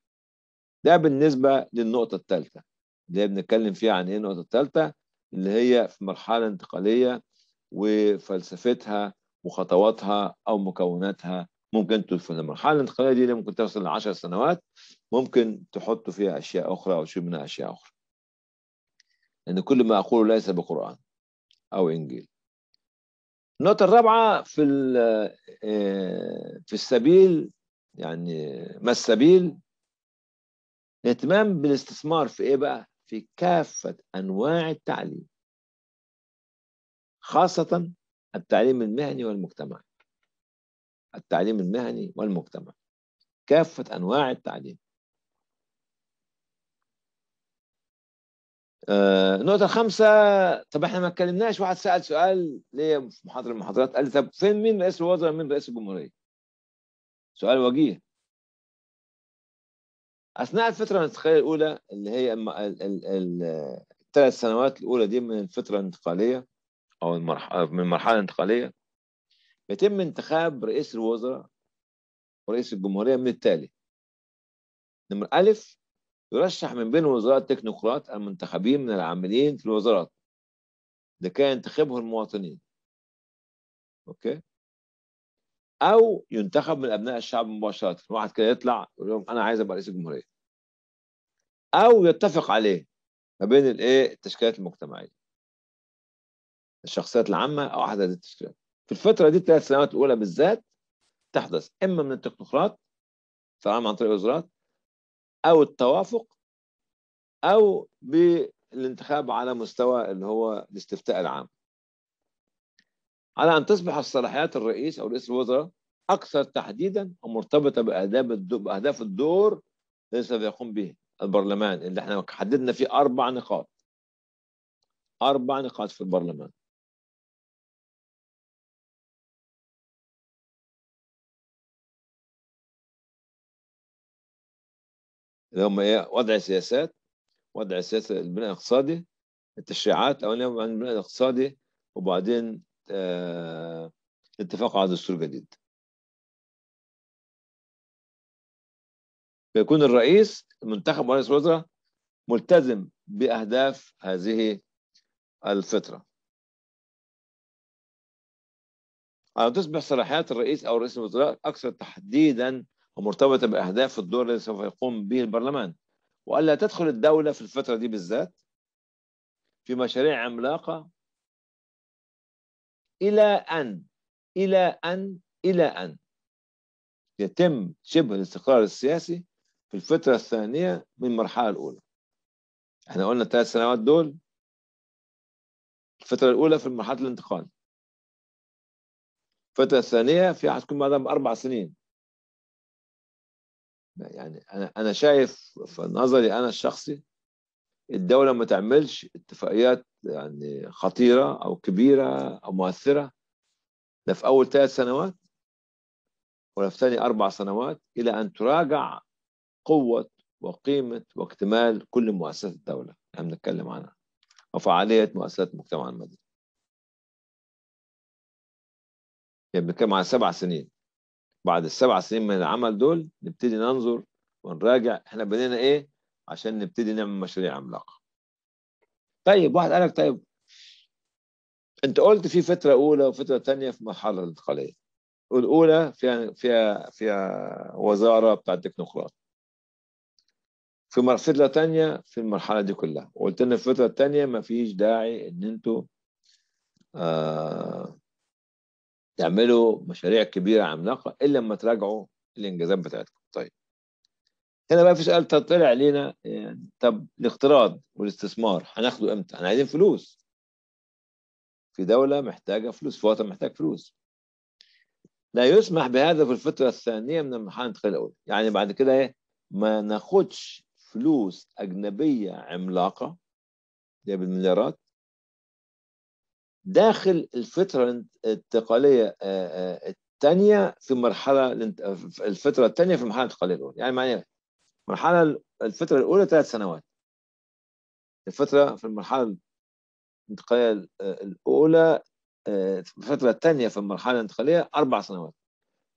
ده بالنسبة للنقطة الثالثة اللي بنتكلم فيها عن ايه النقطة الثالثة اللي هي في مرحلة انتقالية وفلسفتها وخطواتها أو مكوناتها ممكن تدخل المرحلة الانتقالية دي اللي ممكن توصل لعشر سنوات ممكن تحطوا فيها أشياء أخرى أو تشيل منها أشياء أخرى لأن كل ما أقوله ليس بقرآن أو إنجيل النقطة الرابعة في آه، في السبيل يعني ما السبيل الاهتمام بالاستثمار في ايه بقى في كافه انواع التعليم خاصه التعليم المهني والمجتمعي التعليم المهني والمجتمعي كافه انواع التعليم آه، النقطة الخامسة طب احنا ما اتكلمناش واحد سأل سؤال ليا في محاضرة من المحاضرات قال لي طب فين مين رئيس الوزراء ومين رئيس الجمهورية؟ سؤال وجيه اثناء الفتره الانتقاليه الاولى اللي هي الثلاث سنوات الاولى دي من الفتره الانتقاليه او المرحله من المرحله الانتقاليه بيتم انتخاب رئيس الوزراء ورئيس الجمهوريه من التالي نمر ألف يرشح من بين وزراء التكنوقراط المنتخبين من العاملين في الوزارات لكي ينتخبه المواطنين اوكي او ينتخب من ابناء الشعب مباشره واحد كده يطلع يقول لهم انا عايز ابقى رئيس الجمهوريه او يتفق عليه ما بين الايه التشكيلات المجتمعيه الشخصيات العامه او احد هذه التشكيلات في الفتره دي الثلاث سنوات الاولى بالذات تحدث اما من التكنوقراط سواء عن طريق الوزارات او التوافق او بالانتخاب على مستوى اللي هو الاستفتاء العام على أن تصبح الصلاحيات الرئيس أو رئيس الوزراء أكثر تحديدا ومرتبطة بأهداف الدور الذي سوف يقوم به البرلمان اللي احنا حددنا فيه أربع نقاط أربع نقاط في البرلمان اللي هم ايه وضع سياسات وضع سياسه البناء الاقتصادي التشريعات او البناء الاقتصادي وبعدين آه، اتفاق على دستور جديد فيكون الرئيس المنتخب ورئيس الوزراء ملتزم بأهداف هذه الفترة على تصبح صلاحيات الرئيس أو رئيس الوزراء أكثر تحديدا ومرتبطة بأهداف الدور الذي سوف يقوم به البرلمان وألا تدخل الدولة في الفترة دي بالذات في مشاريع عملاقة إلى أن إلى أن إلى أن يتم شبه الاستقرار السياسي في الفترة الثانية من المرحلة الأولى احنا قلنا الثلاث سنوات دول الفترة الأولى في مرحلة الانتقال الفترة الثانية في هتكون بعدها بأربع سنين يعني أنا أنا شايف في نظري أنا الشخصي الدولة ما تعملش اتفاقيات يعني خطيرة أو كبيرة أو مؤثرة لا في أول ثلاث سنوات ولا في ثاني أربع سنوات إلى أن تراجع قوة وقيمة واكتمال كل مؤسسات الدولة اللي بنتكلم عنها وفعالية مؤسسات المجتمع المدني يعني بنتكلم عن سبع سنين بعد السبع سنين من العمل دول نبتدي ننظر ونراجع احنا بنينا ايه عشان نبتدي نعمل مشاريع عملاقه طيب واحد قالك طيب انت قلت في فتره اولى وفتره ثانيه في مرحله الانتقاليه الاولى فيها فيها فيها وزاره بتاع التكنوقراط في مرحله ثانيه في المرحله دي كلها وقلت لنا في الفتره الثانيه ما فيش داعي ان انتوا آه تعملوا مشاريع كبيره عملاقه الا لما تراجعوا الانجازات بتاعتكم طيب هنا بقى في سؤال طلع لينا يعني طب الاقتراض والاستثمار هناخده امتى؟ احنا عايزين فلوس في دولة محتاجة فلوس في وطن محتاج فلوس لا يسمح بهذا في الفترة الثانية من المحاولة الأولى يعني بعد كده ايه ما ناخدش فلوس أجنبية عملاقة اللي بالمليارات داخل الفترة الانتقالية آه، آه، الثانية في مرحلة الفترة الثانية في المرحلة الانتقالية الأولى يعني معناها المرحله الفتره الاولى ثلاث سنوات الفتره في المرحله الانتقاليه آه، الاولى آه، الفتره الثانيه في المرحله الانتقاليه اربع سنوات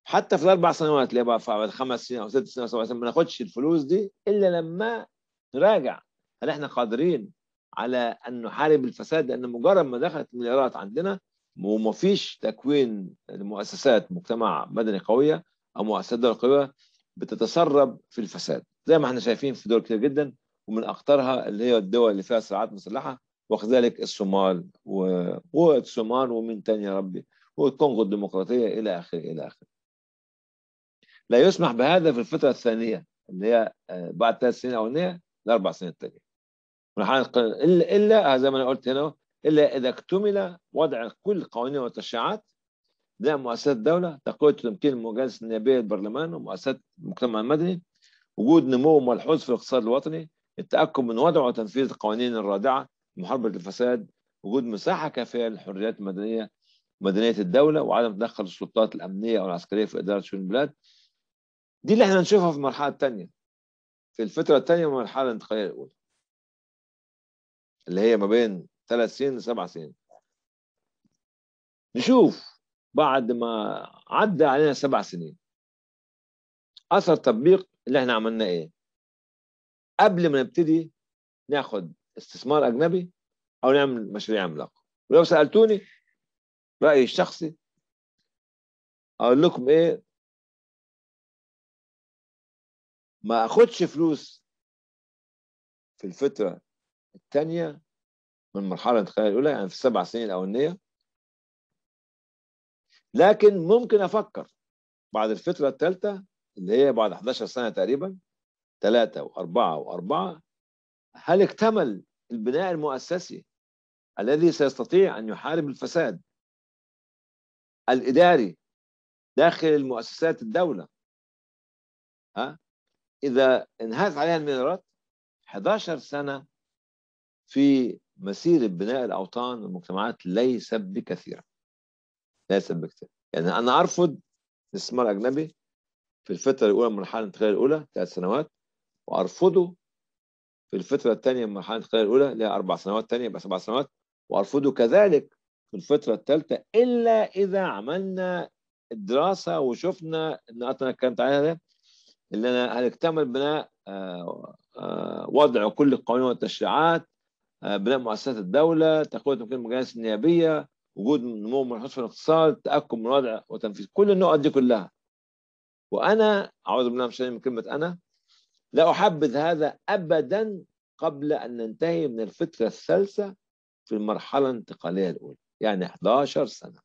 حتى في الاربع سنوات اللي بعد خمس سنين او ست سنين او سبع سنين ما ناخدش الفلوس دي الا لما نراجع هل احنا قادرين على ان نحارب الفساد لان مجرد ما دخلت المليارات عندنا وما فيش تكوين لمؤسسات مجتمع مدني قويه او مؤسسات دولة قويه بتتسرب في الفساد زي ما احنا شايفين في دول كتير جدا ومن اخطرها اللي هي الدول اللي فيها صراعات مسلحه وكذلك الصومال و... والصومال ومن تاني يا ربي والكونغو الديمقراطيه الى اخره الى اخره. لا يسمح بهذا في الفتره الثانيه اللي هي آه، بعد ثلاث سنين الاولانيه الاربع سنين الثانيه. الا الا آه، زي ما انا قلت هنا الا اذا اكتمل وضع كل القوانين والتشريعات لمؤسسات الدولة تقود تمكين المجالس النيابية البرلمان ومؤسسات المجتمع المدني وجود نمو ملحوظ في الاقتصاد الوطني التأكد من وضع وتنفيذ القوانين الرادعة لمحاربة الفساد وجود مساحة كافية للحريات المدنية مدنية الدولة وعدم تدخل السلطات الأمنية أو العسكرية في إدارة شؤون البلاد دي اللي احنا نشوفها في المرحلة الثانية في الفترة الثانية من المرحلة الانتقالية الأولى اللي هي ما بين ثلاث سنين لسبع سنين نشوف بعد ما عدى علينا سبع سنين أثر تطبيق اللي احنا عملنا ايه قبل ما نبتدي ناخد استثمار اجنبي او نعمل مشاريع عملاقه ولو سالتوني رايي الشخصي اقول لكم ايه ما اخدش فلوس في الفتره الثانيه من المرحله الانتقاليه الاولى يعني في السبع سنين الاولانيه لكن ممكن افكر بعد الفتره الثالثه اللي هي بعد 11 سنه تقريبا ثلاثه واربعه واربعه هل اكتمل البناء المؤسسي الذي سيستطيع ان يحارب الفساد الاداري داخل مؤسسات الدوله ها اذا انهت عليها المنارات 11 سنه في مسيره بناء الاوطان والمجتمعات ليس بكثيره ليس بكثير يعني انا ارفض استثمار اجنبي في الفترة الأولى من الحالة الانتقالية الأولى ثلاث سنوات وأرفضه في الفترة الثانية من الحالة الانتقالية الأولى هي أربع سنوات ثانية يبقى سبع سنوات وأرفضه كذلك في الفترة الثالثة إلا إذا عملنا الدراسة وشفنا اللي كانت عليها اللي أنا هنكتمل بناء آه، آه، وضع كل القوانين والتشريعات آه، بناء مؤسسات الدولة تقوية تمكين المجالس النيابية وجود نمو ملحوظ في الاقتصاد تأكد من وضع وتنفيذ كل النقط دي كلها وأنا أعوذ بالله من كلمة أنا لا أحبذ هذا أبدا قبل أن ننتهي من الفترة الثالثة في المرحلة الانتقالية الأولى يعني 11 سنة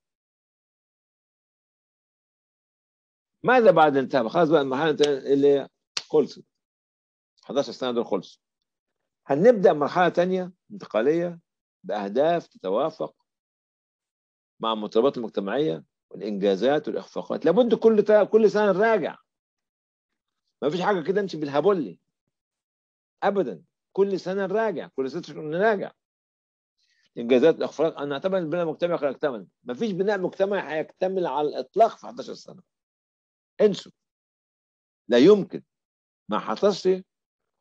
ماذا بعد انتهى خلاص بقى المرحلة اللي خلصت 11 سنة دول خلصوا هنبدأ مرحلة ثانيه انتقالية بأهداف تتوافق مع المطالبات المجتمعية والانجازات والاخفاقات لابد كل كل سنه نراجع ما فيش حاجه كده امشي بالهبولي ابدا كل سنه نراجع كل ست شهور نراجع انجازات الاخفاقات ان نعتبر البناء المجتمعي قد اكتمل ما فيش بناء مجتمعي هيكتمل على الاطلاق في 11 سنه انسوا لا يمكن ما حصلش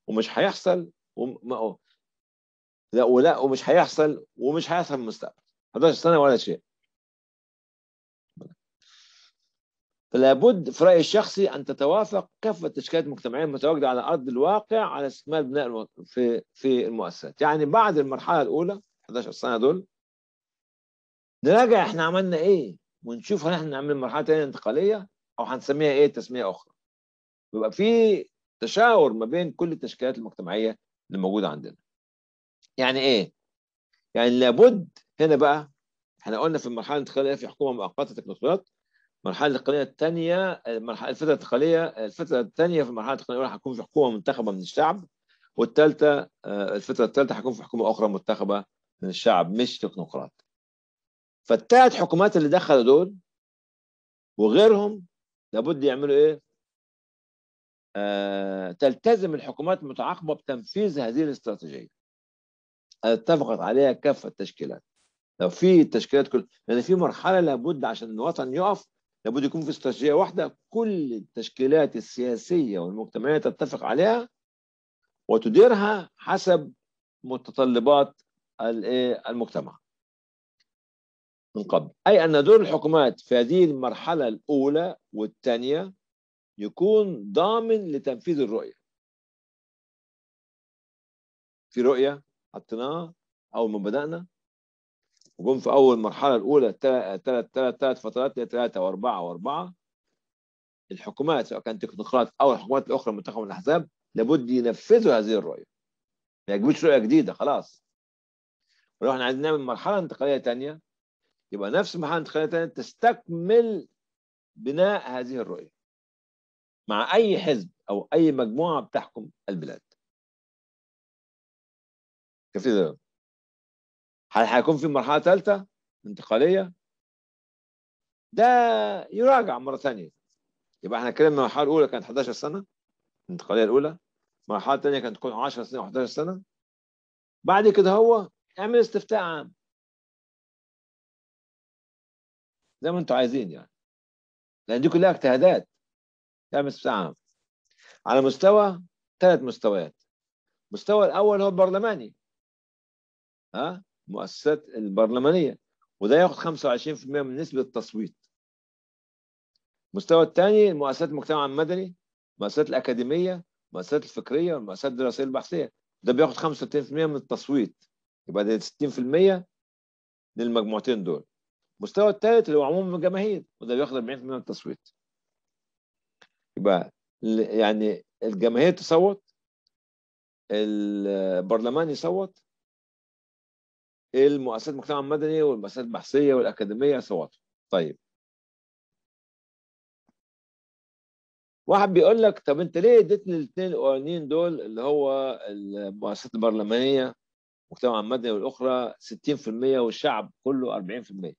ومش هيحصل وما لا ولا ومش هيحصل ومش هيحصل في المستقبل 11 سنه ولا شيء فلا بد في رايي الشخصي ان تتوافق كافه التشكيلات المجتمعيه المتواجده على ارض الواقع على استكمال بناء في في المؤسسات يعني بعد المرحله الاولى 11 سنه دول نراجع احنا عملنا ايه ونشوف هل احنا نعمل مرحله ثانيه انتقاليه او هنسميها ايه تسميه اخرى يبقى في تشاور ما بين كل التشكيلات المجتمعيه اللي موجوده عندنا يعني ايه يعني لابد هنا بقى احنا قلنا في المرحله الانتقاليه في حكومه مؤقته تكنوقراط المرحله الانتقاليه الثانيه المرحله الفتره الانتقاليه الفتره الثانيه في المرحله الانتقاليه الاولى هتكون في حكومه منتخبه من الشعب والثالثه آه، الفتره الثالثه هتكون في حكومه اخرى منتخبه من الشعب مش تكنوقراط فالثلاث حكومات اللي دخلوا دول وغيرهم لابد يعملوا ايه؟ آه، تلتزم الحكومات المتعاقبه بتنفيذ هذه الاستراتيجيه. اتفقت عليها كافه التشكيلات. لو في التشكيلات كل لان يعني في مرحله لابد عشان الوطن يقف لابد يكون في استراتيجيه واحده كل التشكيلات السياسيه والمجتمعيه تتفق عليها وتديرها حسب متطلبات إيه، المجتمع من قبل أي أن دور الحكومات في هذه المرحلة الأولى والثانية يكون ضامن لتنفيذ الرؤية في رؤية حطيناها أول ما بدأنا وجم في اول المرحله الاولى ثلاث ثلاث ثلاث فترات ثلاثه واربعه واربعه الحكومات سواء كانت تكنوقراط او الحكومات الاخرى المنتخبه من الاحزاب لابد ينفذوا هذه الرؤيه ما يجيبوش رؤيه جديده خلاص ولو احنا عايزين نعمل مرحله انتقاليه ثانيه يبقى نفس المرحله الانتقاليه الثانيه تستكمل بناء هذه الرؤيه مع اي حزب او اي مجموعه بتحكم البلاد كيف هل هيكون في مرحله ثالثه انتقاليه ده يراجع مره ثانيه يبقى احنا كده المرحله الاولى كانت 11 سنه الانتقاليه الاولى المرحله الثانيه كانت تكون 10 سنين و11 سنه بعد كده هو اعمل استفتاء عام زي ما انتوا عايزين يعني لان دي كلها اجتهادات اعمل استفتاء عام على مستوى ثلاث مستويات المستوى الاول هو البرلماني ها المؤسسات البرلمانية وده ياخد 25% من نسبة التصويت المستوى الثاني مؤسسات المجتمع المدني المؤسسات الأكاديمية المؤسسات الفكرية والمؤسسات الدراسية البحثية ده بياخد 65% من التصويت يبقى ده 60% للمجموعتين دول المستوى الثالث اللي هو عموم الجماهير وده بياخد 40% من التصويت يبقى يعني الجماهير تصوت البرلمان يصوت المؤسسات المجتمع المدني والمؤسسات البحثيه والاكاديميه صوت طيب واحد بيقول لك طب انت ليه اديتني الاثنين القوانين دول اللي هو المؤسسات البرلمانيه المجتمع المدني والاخرى 60% والشعب كله 40%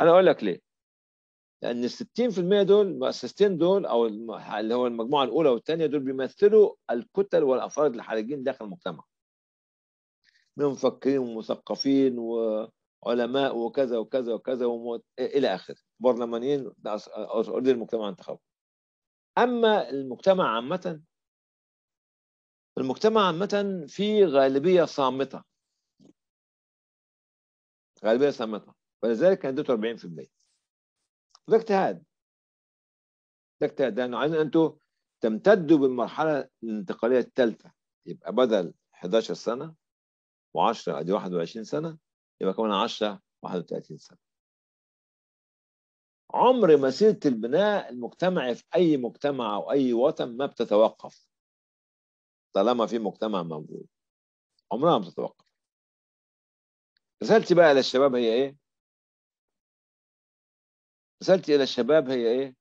انا اقول لك ليه لان ال 60% دول المؤسستين دول او اللي هو المجموعه الاولى والثانيه دول بيمثلوا الكتل والافراد الحرجين داخل المجتمع من مفكرين ومثقفين وعلماء وكذا وكذا وكذا وموت... الى اخره برلمانيين ارض المجتمع الانتخابي اما المجتمع عامه المجتمع عامه في غالبيه صامته غالبيه صامته ولذلك كان اديته 40% ده اجتهاد ده اجتهاد لانه عايزين انتوا تمتدوا بالمرحله الانتقاليه الثالثه يبقى بدل 11 سنه و10 ادي 21 سنه يبقى كمان 10 31 سنه عمر مسيره البناء المجتمعي في اي مجتمع او اي وطن ما بتتوقف طالما في مجتمع موجود عمرها ما بتتوقف رسالتي بقى للشباب هي ايه رسالتي الى الشباب هي ايه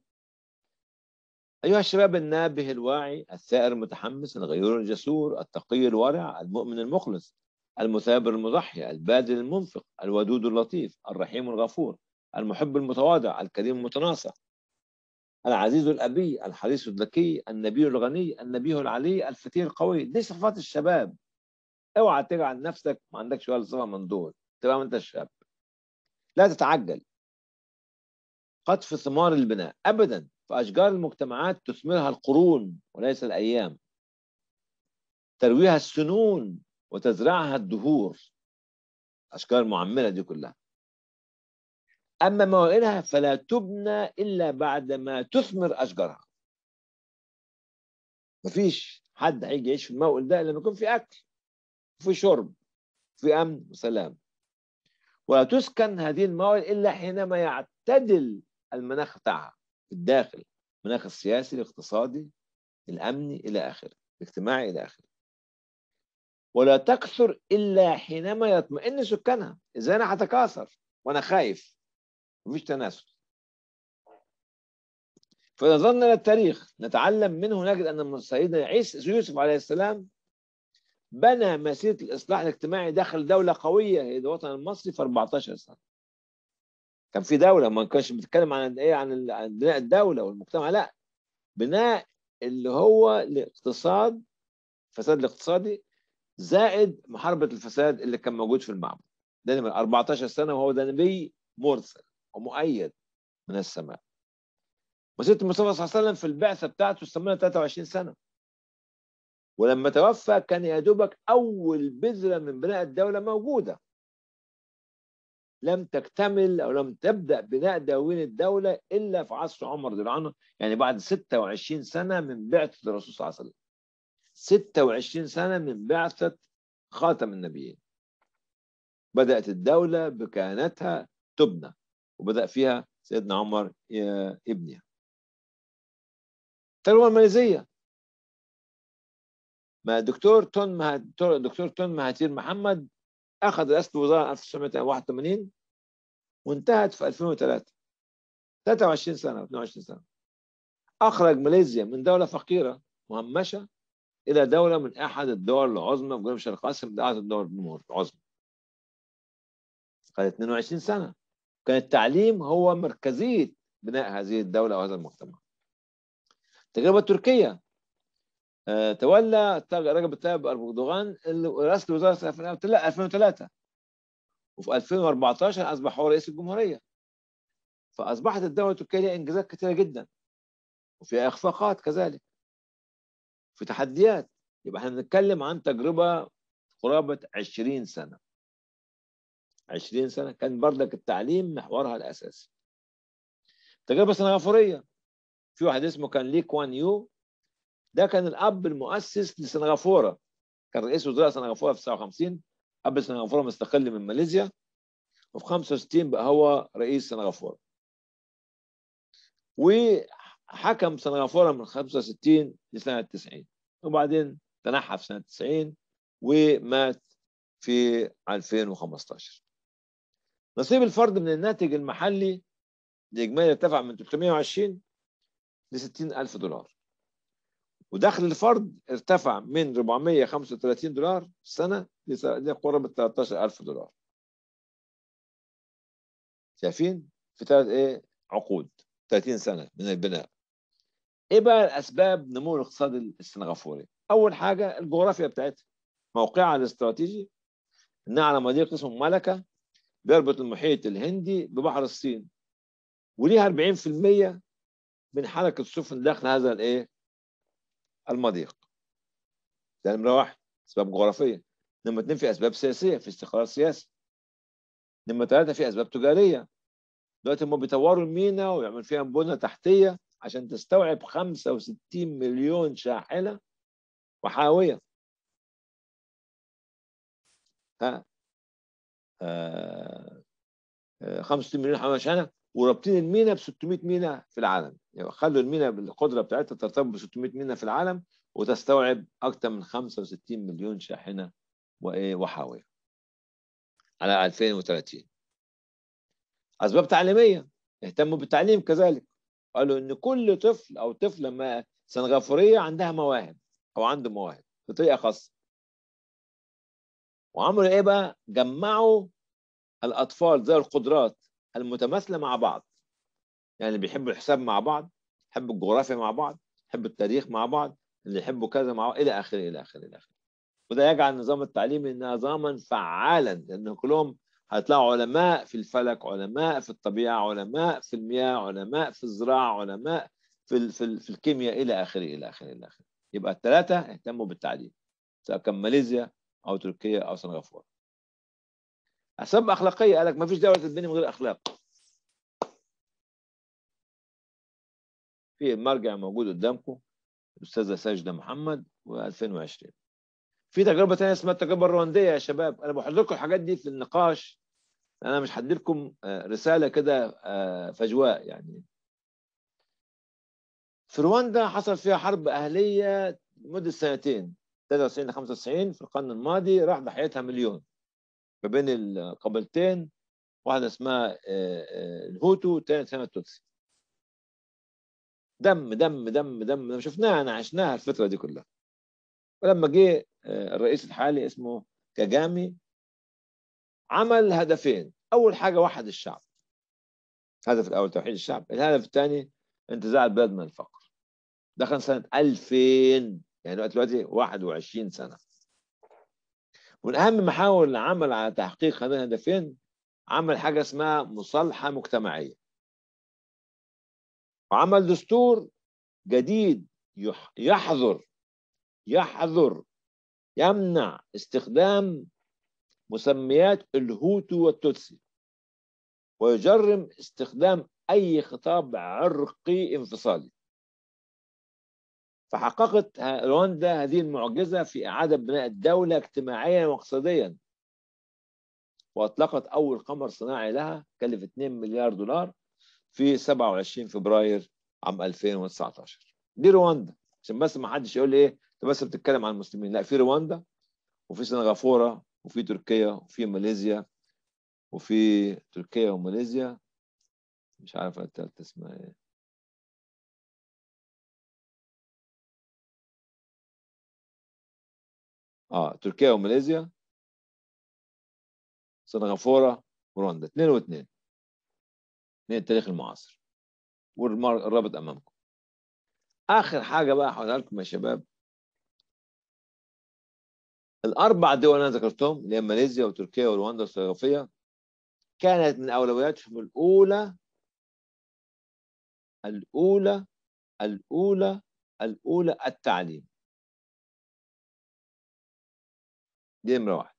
أيها الشباب النابه الواعي الثائر المتحمس الغيور الجسور التقي الورع المؤمن المخلص المثابر المضحي البادل المنفق الودود اللطيف الرحيم الغفور المحب المتواضع الكريم المتناصح العزيز الأبي الحريص الذكي النبي الغني النبي العلي الفتي القوي دي صفات الشباب اوعى تجعل نفسك ما عندكش ولا صفة من دول تبقى انت الشاب لا تتعجل قطف ثمار البناء أبدا فأشجار المجتمعات تثمرها القرون وليس الأيام ترويها السنون وتزرعها الدهور أشكال معمرة دي كلها أما موائلها فلا تبنى إلا بعد ما تثمر أشجارها مفيش حد هيجي يعيش في الموئل ده إلا لما يكون في أكل وفي شرب وفي أمن وسلام ولا تسكن هذه الموائل إلا حينما يعتدل المناخ بتاعها في الداخل المناخ السياسي الاقتصادي الأمني إلى آخره الاجتماعي إلى آخره ولا تكثر إلا حينما يطمئن سكانها إذا أنا هتكاثر وأنا خايف مفيش تناسل فنظرنا للتاريخ نتعلم منه نجد أن سيدنا عيسى يوسف عليه السلام بنى مسيرة الإصلاح الاجتماعي داخل دولة قوية هي الوطن المصري في 14 سنة كان في دولة ما كانش بيتكلم عن إيه عن بناء الدولة والمجتمع لا بناء اللي هو الاقتصاد الفساد الاقتصادي زائد محاربه الفساد اللي كان موجود في المعبد ده من 14 سنه وهو ده نبي مرسل ومؤيد من السماء وسيدنا المصطفى صلى الله عليه وسلم في البعثه بتاعته استمرت 23 سنه ولما توفى كان يا دوبك اول بذره من بناء الدوله موجوده لم تكتمل او لم تبدا بناء دواوين الدوله الا في عصر عمر رضي الله عنه يعني بعد 26 سنه من بعثه الرسول صلى الله عليه وسلم 26 سنة من بعثة خاتم النبيين بدأت الدولة بكياناتها تبنى وبدأ فيها سيدنا عمر آه، ابنها الثروة الماليزية ما دكتور تون مهاتير دكتور تون مهاتير محمد أخذ رئاسة الوزارة 1981 وانتهت في 2003 23 سنة 22 سنة أخرج ماليزيا من دولة فقيرة مهمشة إلى دولة من أحد الدول العظمى في جنوب شرق آسيا من أحد الدول العظمى كانت 22 سنة كان التعليم هو مركزية بناء هذه الدولة أو هذا المجتمع التجربة التركية آه، تولى رجب الطيب أردوغان رئاسة الوزراء في 2003 وفي 2014 أصبح هو رئيس الجمهورية فأصبحت الدولة التركية لها إنجازات كثيرة جدا وفيها إخفاقات كذلك في تحديات يبقى احنا بنتكلم عن تجربه قرابه 20 سنه 20 سنه كان بردك التعليم محورها الاساسي تجربه سنغافوريه في واحد اسمه كان لي كوان يو ده كان الاب المؤسس لسنغافوره كان رئيس وزراء سنغافوره في 59 اب سنغافوره مستقل من ماليزيا وفي 65 بقى هو رئيس سنغافوره وحكم سنغافوره من 65 لسنه 90 وبعدين تنحى في سنه 90 ومات في 2015 نصيب الفرد من الناتج المحلي الإجمالي ارتفع من 320 ل 60 ألف دولار ودخل الفرد ارتفع من 435 دولار في السنة لقرابة 13 ألف دولار شايفين في ثلاث ايه عقود 30 سنة من البناء ايه بقى اسباب نمو الاقتصاد السنغافوري؟ اول حاجه الجغرافيا بتاعتها موقعها الاستراتيجي انها على مضيق اسمه ملكه بيربط المحيط الهندي ببحر الصين وليها 40% من حركه السفن داخل هذا الايه؟ المضيق ده نمره واحد اسباب جغرافيه نمره اثنين في اسباب سياسيه في استقرار سياسي نمره ثلاثه في اسباب تجاريه دلوقتي هم بيطوروا المينا ويعمل فيها بنى تحتيه عشان تستوعب 65 مليون شاحنة وحاوية ها آه. 65 آه، مليون حاوية شاحنة ورابطين المينا ب 600 مينا في العالم يعني خلوا المينا بالقدرة بتاعتها ترتبط ب 600 مينا في العالم وتستوعب أكثر من 65 مليون شاحنة وإيه وحاوية على 2030 أسباب تعليمية اهتموا بالتعليم كذلك قالوا ان كل طفل او طفله ما سنغافوريه عندها مواهب او عنده مواهب بطريقه خاصه وعملوا ايه بقى جمعوا الاطفال ذوي القدرات المتماثله مع بعض يعني اللي بيحبوا الحساب مع بعض يحبوا الجغرافيا مع بعض يحبوا التاريخ مع بعض اللي يحبوا كذا مع بعض الى اخره الى اخره الى اخره وده يجعل النظام التعليمي نظاما فعالا لان كلهم هتلاقوا علماء في الفلك علماء في الطبيعة علماء في المياه علماء في الزراعة علماء في, ال في, ال في الكيمياء إلى آخره إلى آخره إلى آخره يبقى الثلاثة اهتموا بالتعليم سواء كان ماليزيا أو تركيا أو سنغافورة أسباب أخلاقية قال لك ما فيش دولة تتبني من غير أخلاق في المرجع موجود قدامكم الأستاذة ساجدة محمد و2020 في تجربة ثانية اسمها التجربة الرواندية يا شباب أنا بحط لكم الحاجات دي في النقاش انا مش هدي لكم آه، رساله كده آه، فجواء يعني في رواندا حصل فيها حرب اهليه لمده سنتين 93 ل 95 في القرن الماضي راح ضحيتها مليون ما بين القبيلتين واحده اسمها آه، الهوتو والثانيه اسمها التوتسي دم دم دم دم, دم. شفناها انا عشناها الفتره دي كلها ولما جه الرئيس الحالي اسمه كاجامي عمل هدفين اول حاجه وحد الشعب الهدف الاول توحيد الشعب الهدف الثاني انتزاع البلد من الفقر ده كان سنه 2000 يعني دلوقتي 21 سنه ومن اهم محاور العمل على تحقيق هذين الهدفين عمل حاجه اسمها مصالحه مجتمعيه وعمل دستور جديد يحظر يحظر يمنع استخدام مسميات الهوتو والتوتسي ويجرم استخدام أي خطاب عرقي انفصالي فحققت رواندا هذه المعجزة في إعادة بناء الدولة اجتماعيا واقتصاديا وأطلقت أول قمر صناعي لها كلف 2 مليار دولار في 27 فبراير عام 2019 دي رواندا عشان بس ما حدش يقول لي ايه انت بس بتتكلم عن المسلمين لا في رواندا وفي سنغافوره وفي تركيا وفي ماليزيا وفي تركيا وماليزيا مش عارف التالتة اسمها ايه اه تركيا وماليزيا سنغافورة وروندا اثنين واثنين اثنين التاريخ المعاصر والرابط امامكم اخر حاجه بقى هقولها لكم يا شباب الاربع دول اللي انا ذكرتهم اللي هي ماليزيا وتركيا ورواندا والسلوفاكيه كانت من اولوياتهم الاولى الاولى الاولى الاولى التعليم دي نمره واحد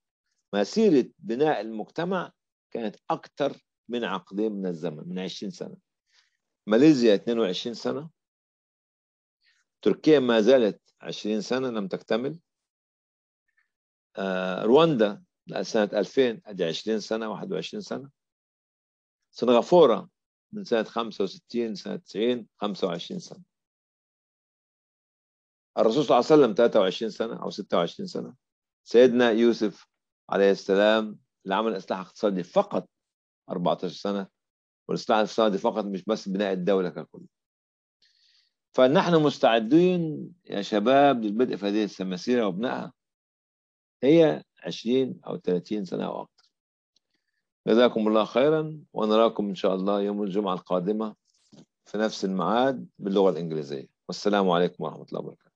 مسيره بناء المجتمع كانت اكثر من عقدين من الزمن من 20 سنه ماليزيا 22 سنه تركيا ما زالت 20 سنه لم تكتمل آه، رواندا سنة 2000 أدي 20 سنة 21 سنة سنغافورة من سنة 65 سنة 90 25 سنة الرسول صلى الله عليه وسلم 23 سنة أو 26 سنة سيدنا يوسف عليه السلام اللي عمل إصلاح اقتصادي فقط 14 سنة والإصلاح الاقتصادي فقط مش بس بناء الدولة ككل فنحن مستعدين يا شباب للبدء في هذه المسيرة وبنائها هي 20 أو 30 سنة أو أكثر جزاكم الله خيرا ونراكم إن شاء الله يوم الجمعة القادمة في نفس الميعاد باللغة الإنجليزية والسلام عليكم ورحمة الله وبركاته